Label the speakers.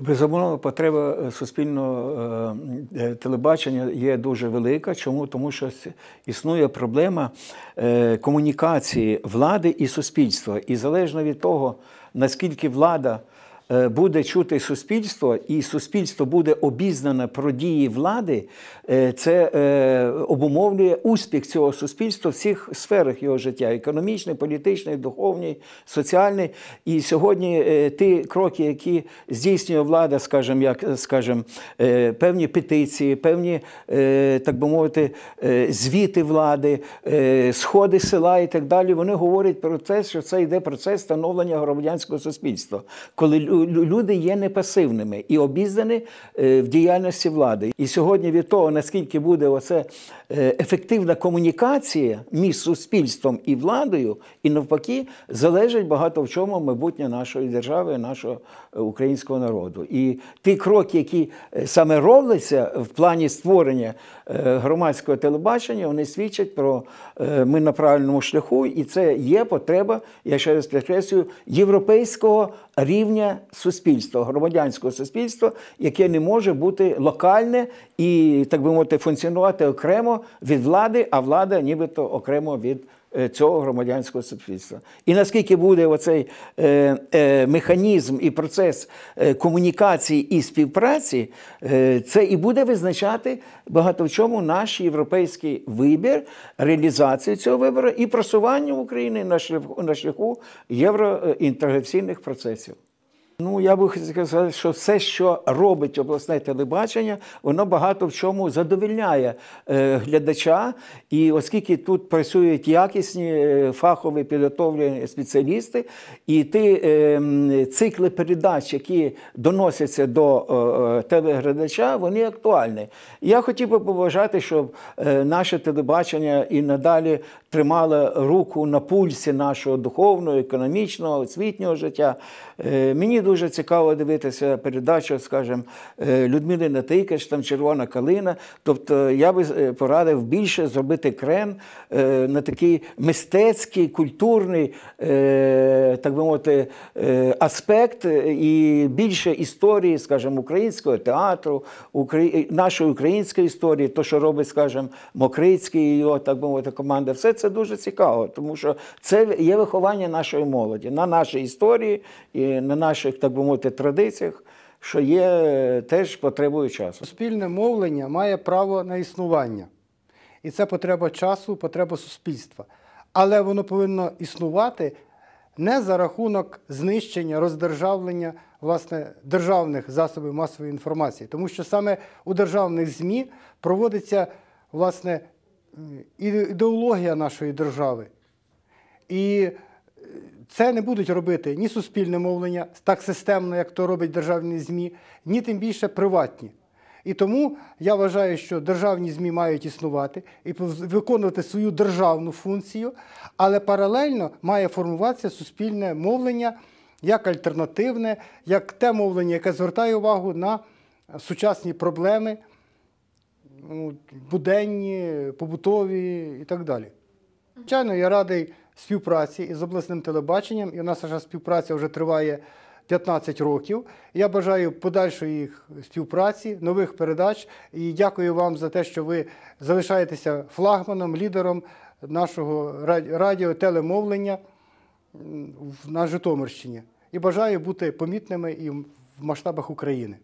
Speaker 1: Безумовно, потреба е, суспільного е, е, телебачення є дуже велика. Чому? Тому що існує проблема комунікації влади і суспільства. І залежно від того, наскільки влада Е, буде чути суспільство, і суспільство буде обізнане про дії влади, е, це е, обумовлює успіх цього суспільства в всіх сферах його життя: економічний, політичний, духовний, соціальний. І сьогодні ті кроки, які здійснює влада, скажімо, як скажімо, певні петиції, певні, так би мовити, звіти влади, сходи села і так далі, вони говорять про те, що це йде процес становлення громадянського суспільства. коли люди є не пасивними і обізнані е, в діяльності влади. І сьогодні від того, наскільки буде оце е, ефективна комунікація між суспільством і владою, і навпаки, залежить багато в чому майбутнє нашої держави, нашого е, українського народу. І ті кроки, які саме робляться в плані створення громадського телебачення, вони свідчать про ми на правильному шляху, і це є потреба, я ще раз підкреслюю, європейського рівня Суспільство, громадянського суспільства, яке не може бути локальне і, так би мовити, функціонувати окремо від влади, а влада нібито окремо від. Е, цього громадянського суспільства. І наскільки буде оцей е, е, механізм і процес е, комунікації і співпраці, е, це і буде визначати багато в чому наш європейський вибір, реалізацію цього вибору і просування України на шляху, на шляху євроінтеграційних процесів. Ну, я би хотів сказати, що все, що робить обласне телебачення, воно багато в чому задовільняє е, глядача. І оскільки тут працюють якісні е, фахові підготовлені спеціалісти, і ті е, цикли передач, які доносяться до е, е, телеглядача, вони актуальні. Я хотів би побажати, щоб е, наше телебачення і надалі тримало руку на пульсі нашого духовного, економічного, освітнього життя. Е, мені дуже цікаво дивитися передачу, скажімо, е, Людмили Натикаш, там червона калина. Тобто я би е, порадив більше зробити крен е, на такий мистецький, культурний, так би мовити, аспект і більше історії, скажімо, українського театру, нашої української історії, то, що робить, скажімо, Мокрицький, його так би мовити, команда, все це дуже цікаво, тому що це є виховання нашої молоді на нашій історії і на наших своїх, так би мовити, традиціях, що є е, теж потребою часу. Суспільне мовлення
Speaker 2: має право на існування. І це потреба часу, потреба суспільства. Але воно повинно існувати не за рахунок знищення, роздержавлення власне державних засобів масової інформації, тому що саме у державних ЗМІ проводиться власне ідеологія нашої держави. І е, це не будуть робити ні суспільне мовлення, так системно, як то робить державні ЗМІ, ні тим більше приватні. І тому я вважаю, що державні ЗМІ мають існувати і виконувати свою державну функцію, але паралельно має формуватися суспільне мовлення як альтернативне, як те мовлення, яке звертає увагу на сучасні проблеми, ну, буденні, побутові і так далі. Звичайно, я радий співпраці із обласним телебаченням, і у нас наша співпраця вже триває 15 років. Я бажаю подальшої співпраці, нових передач і дякую вам за те, що ви залишаєтеся флагманом, лідером нашого радіотелемовлення на Житомирщині. І бажаю бути помітними і в масштабах України.